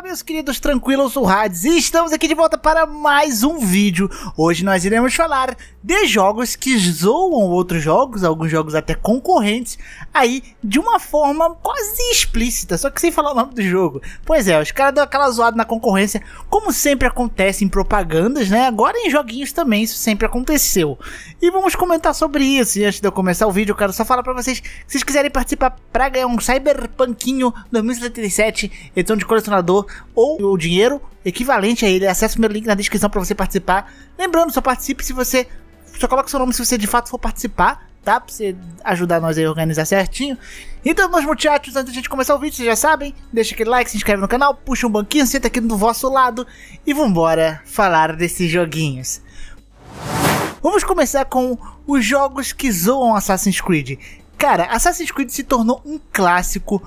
Olá, meus queridos, tranquilos, ou Hades e estamos aqui de volta para mais um vídeo. Hoje nós iremos falar de jogos que zoam outros jogos, alguns jogos até concorrentes, aí de uma forma quase explícita, só que sem falar o nome do jogo. Pois é, os caras dão aquela zoada na concorrência, como sempre acontece em propagandas, né? Agora em joguinhos também isso sempre aconteceu. E vamos comentar sobre isso. E antes de eu começar o vídeo, eu quero só falar para vocês, se vocês quiserem participar para ganhar um Cyberpunkinho 2077, edição de colecionador, ou o dinheiro equivalente a ele. Acesse o primeiro link na descrição para você participar. Lembrando, só participe se você. Só coloque seu nome se você de fato for participar, tá? Pra você ajudar nós a organizar certinho. Então, meus muchachos, antes de gente começar o vídeo, vocês já sabem, deixa aquele like, se inscreve no canal, puxa um banquinho, senta aqui do vosso lado e vambora falar desses joguinhos. Vamos começar com os jogos que zoam Assassin's Creed. Cara, Assassin's Creed se tornou um clássico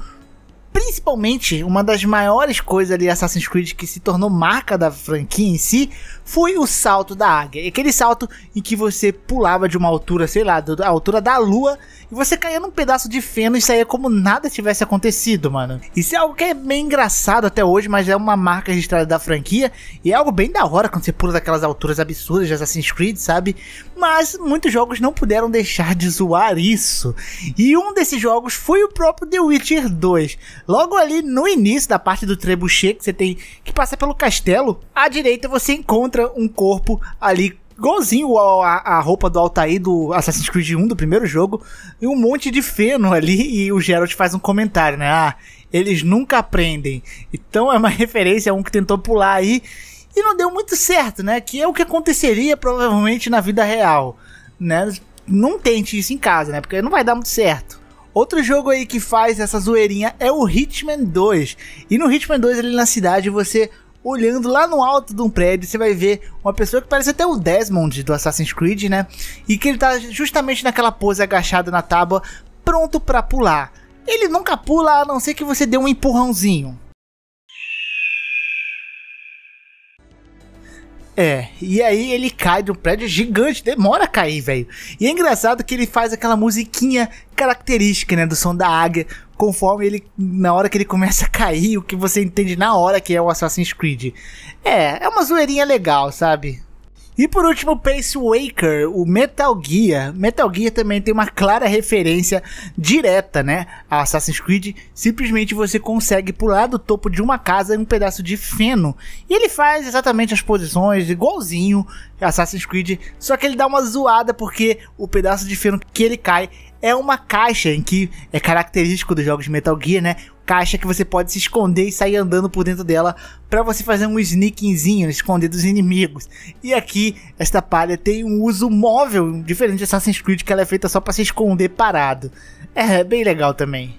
principalmente uma das maiores coisas ali Assassin's Creed que se tornou marca da franquia em si foi o salto da águia. Aquele salto em que você pulava de uma altura, sei lá, da altura da lua e você caía num pedaço de feno e saía como nada tivesse acontecido, mano. Isso é algo que é bem engraçado até hoje, mas é uma marca registrada da franquia e é algo bem da hora quando você pula daquelas alturas absurdas de Assassin's Creed, sabe? Mas muitos jogos não puderam deixar de zoar isso. E um desses jogos foi o próprio The Witcher 2. Logo ali no início da parte do trebuchet, que você tem que passar pelo castelo, à direita você encontra um corpo ali igualzinho a, a, roupa do Altair do Assassin's Creed 1 do primeiro jogo, e um monte de feno ali, e o Geralt faz um comentário, né? Ah, eles nunca aprendem. Então é uma referência a um que tentou pular aí e não deu muito certo, né? Que é o que aconteceria provavelmente na vida real, né? Não tente isso em casa, né? Porque não vai dar muito certo. Outro jogo aí que faz essa zoeirinha é o Hitman 2. E no Hitman 2, ali na cidade, você olhando lá no alto de um prédio, você vai ver uma pessoa que parece até o Desmond do Assassin's Creed, né? E que ele tá justamente naquela pose agachada na tábua, pronto para pular. Ele nunca pula a não ser que você dê um empurrãozinho. É, e aí ele cai de um prédio gigante, demora a cair, velho. E é engraçado que ele faz aquela musiquinha característica, né, do som da águia, conforme ele, na hora que ele começa a cair, o que você entende na hora que é o Assassin's Creed. É, é uma zoeirinha legal, sabe? E por último, Pace Waker, o Metal Gear. Metal Gear também tem uma clara referência direta, né, a Assassin's Creed. Simplesmente você consegue pular do topo de uma casa em um pedaço de feno. E ele faz exatamente as posições igualzinho Assassin's Creed, só que ele dá uma zoada porque o pedaço de feno que ele cai é uma caixa em que é característico dos jogos de Metal Gear, né? Caixa que você pode se esconder e sair andando por dentro dela para você fazer um sneakingzinho, esconder dos inimigos. E aqui, esta palha tem um uso móvel, diferente de Assassin's Creed, que ela é feita só para se esconder parado. É, é bem legal também.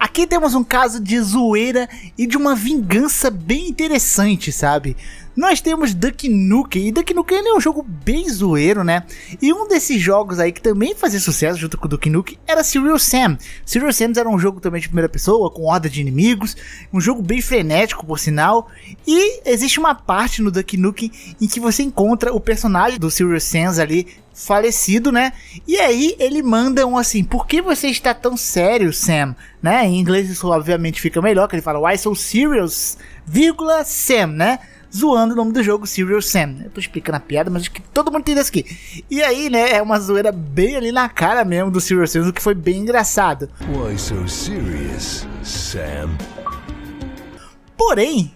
Aqui temos um caso de zoeira e de uma vingança bem interessante, sabe? nós temos Duck Nukem. E Duck Nukem é um jogo bem zoeiro, né? E um desses jogos aí que também fazia sucesso junto com o Duck Nukem era Serial Sam. Serial Sam era um jogo também de primeira pessoa, com horda de inimigos, um jogo bem frenético, por sinal. E existe uma parte no Duck Nukem em que você encontra o personagem do Serial Sam ali falecido, né? E aí ele manda um assim: "Por que você está tão sério, Sam?", né? Em inglês isso obviamente fica melhor, que ele fala "Why so serious?", vírgula Sam, né? zoando o nome do jogo, Serial Sam. Eu tô explicando a piada, mas acho que todo mundo entendeu isso aqui. E aí, né, é uma zoeira bem ali na cara mesmo do Serial Sam, o que foi bem engraçado. Why so serious, Sam? Porém,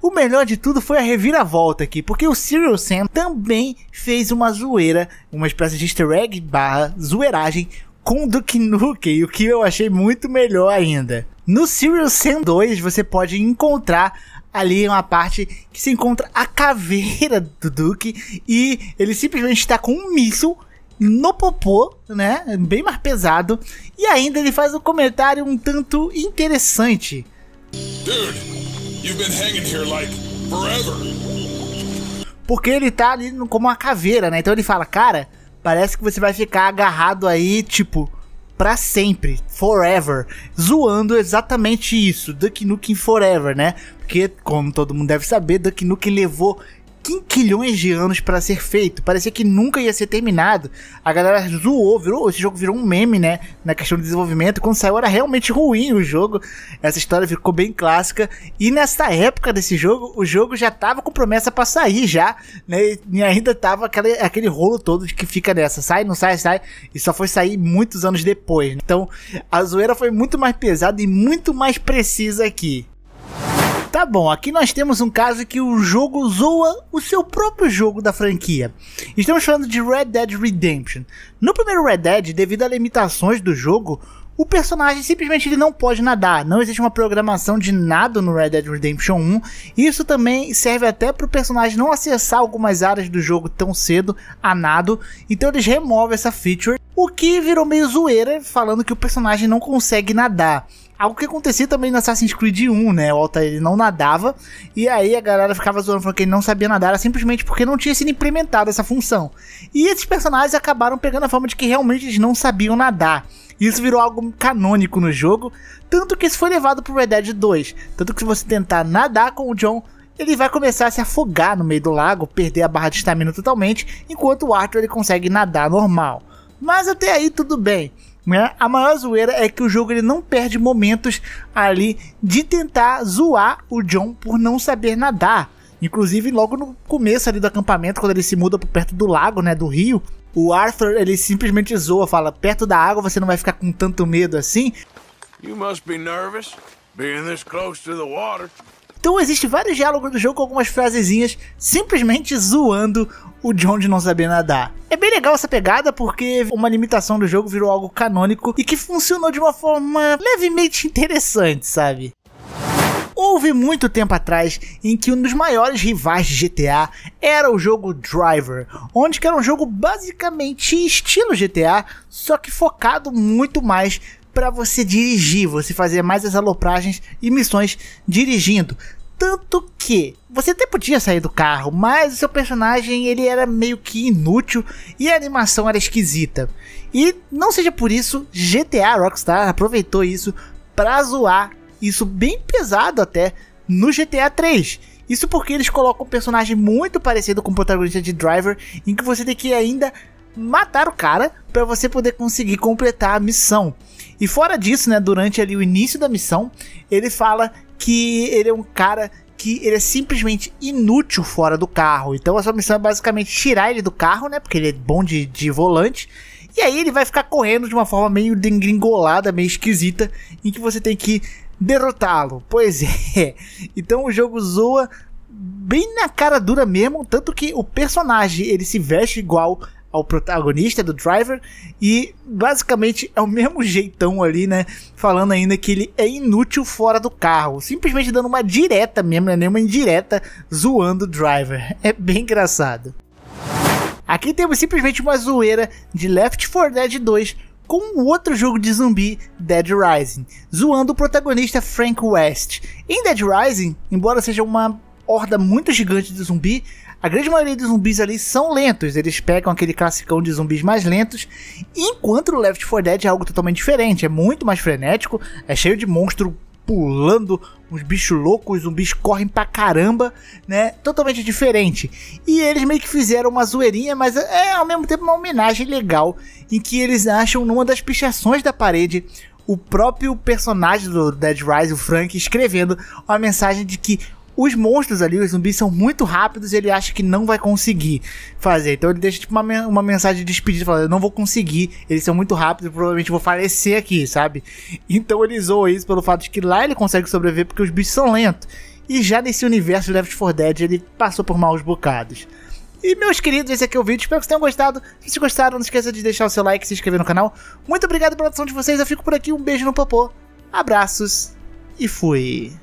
o melhor de tudo foi a reviravolta aqui, porque o Serial Sam também fez uma zoeira, uma espécie de easter egg barra zoeiragem com o Duke Nukem, o que eu achei muito melhor ainda. No Serial Sam 2 você pode encontrar ali é uma parte que se encontra a caveira do Duke e ele simplesmente está com um míssil no popô, né? Bem mais pesado. E ainda ele faz um comentário um tanto interessante. Dude, you've been hanging here like forever. Porque ele tá ali como uma caveira, né? Então ele fala, cara, parece que você vai ficar agarrado aí, tipo, para sempre, forever, zoando exatamente isso, Duck Nukem Forever, né? Porque, como todo mundo deve saber, Duck Nukem levou quinquilhões de anos para ser feito. Parecia que nunca ia ser terminado. A galera zoou, virou, esse jogo virou um meme, né? Na questão do desenvolvimento. Quando saiu era realmente ruim o jogo. Essa história ficou bem clássica. E nessa época desse jogo, o jogo já tava com promessa para sair já, né? E ainda tava aquele, aquele rolo todo de que fica nessa. Sai, não sai, sai. E só foi sair muitos anos depois. Né. Então, a zoeira foi muito mais pesada e muito mais precisa aqui. Tá bom, aqui nós temos um caso que o jogo zoa o seu próprio jogo da franquia. Estamos falando de Red Dead Redemption. No primeiro Red Dead, devido a limitações do jogo, o personagem simplesmente ele não pode nadar, não existe uma programação de nado no Red Dead Redemption 1. Isso também serve até para o personagem não acessar algumas áreas do jogo tão cedo a nado, então eles removem essa feature, o que virou meio zoeira falando que o personagem não consegue nadar. Algo que acontecia também no Assassin's Creed 1, né? O Altair ele não nadava, e aí a galera ficava zoando falando que ele não sabia nadar, era simplesmente porque não tinha sido implementada essa função. E esses personagens acabaram pegando a forma de que realmente eles não sabiam nadar. Isso virou algo canônico no jogo, tanto que isso foi levado pro Red Dead 2. Tanto que se você tentar nadar com o John, ele vai começar a se afogar no meio do lago, perder a barra de estamina totalmente, enquanto o Arthur ele consegue nadar normal. Mas até aí tudo bem. Né? A maior zoeira é que o jogo ele não perde momentos ali de tentar zoar o John por não saber nadar. Inclusive, logo no começo ali do acampamento, quando ele se muda para perto do lago, né, do rio, o Arthur ele simplesmente zoa, fala: "Perto da água você não vai ficar com tanto medo assim". You must be nervous being this close to the water. Então existe vários diálogos do jogo com algumas frasezinhas simplesmente zoando o John de não saber nadar. É bem legal essa pegada porque uma limitação do jogo virou algo canônico e que funcionou de uma forma levemente interessante, sabe? Houve muito tempo atrás em que um dos maiores rivais de GTA era o jogo Driver, onde era um jogo basicamente estilo GTA, só que focado muito mais para você dirigir, você fazer mais as alopragens e missões dirigindo. Tanto que você até podia sair do carro, mas o seu personagem ele era meio que inútil e a animação era esquisita. E não seja por isso, GTA Rockstar aproveitou isso para zoar isso bem pesado até no GTA 3. Isso porque eles colocam um personagem muito parecido com o protagonista de Driver, em que você tem que ainda matar o cara para você poder conseguir completar a missão. E fora disso, né, durante ali o início da missão, ele fala que ele é um cara que ele é simplesmente inútil fora do carro. Então a sua missão é basicamente tirar ele do carro, né? Porque ele é bom de, de volante. E aí ele vai ficar correndo de uma forma meio dengringolada, meio esquisita, em que você tem que derrotá-lo. Pois é. Então o jogo zoa bem na cara dura mesmo, tanto que o personagem ele se veste igual ao protagonista do Driver e basicamente é o mesmo jeitão ali, né? Falando ainda que ele é inútil fora do carro, simplesmente dando uma direta mesmo, né? Uma indireta zoando o Driver. É bem engraçado. Aqui temos simplesmente uma zoeira de Left 4 Dead 2 com o outro jogo de zumbi, Dead Rising, zoando o protagonista Frank West. Em Dead Rising, embora seja uma horda muito gigante de zumbi, a grande maioria dos zumbis ali são lentos, eles pegam aquele classicão de zumbis mais lentos, enquanto o Left 4 Dead é algo totalmente diferente, é muito mais frenético, é cheio de monstro pulando, uns bichos loucos, os zumbis correm pra caramba, né? Totalmente diferente. E eles meio que fizeram uma zoeirinha, mas é, é ao mesmo tempo uma homenagem legal, em que eles acham numa das pichações da parede o próprio personagem do Dead Rise, o Frank, escrevendo uma mensagem de que os monstros ali, os zumbis, são muito rápidos e ele acha que não vai conseguir fazer. Então ele deixa tipo, uma, uma mensagem de despedida, falando, eu não vou conseguir, eles são muito rápidos, provavelmente vou falecer aqui, sabe? Então ele zoa isso pelo fato de que lá ele consegue sobreviver porque os bichos são lentos. E já nesse universo de Left 4 Dead ele passou por maus bocados. E meus queridos, esse aqui é o vídeo. Espero que vocês tenham gostado. Se gostaram, não esqueça de deixar o seu like e se inscrever no canal. Muito obrigado pela atenção de vocês. Eu fico por aqui. Um beijo no popô. Abraços e fui.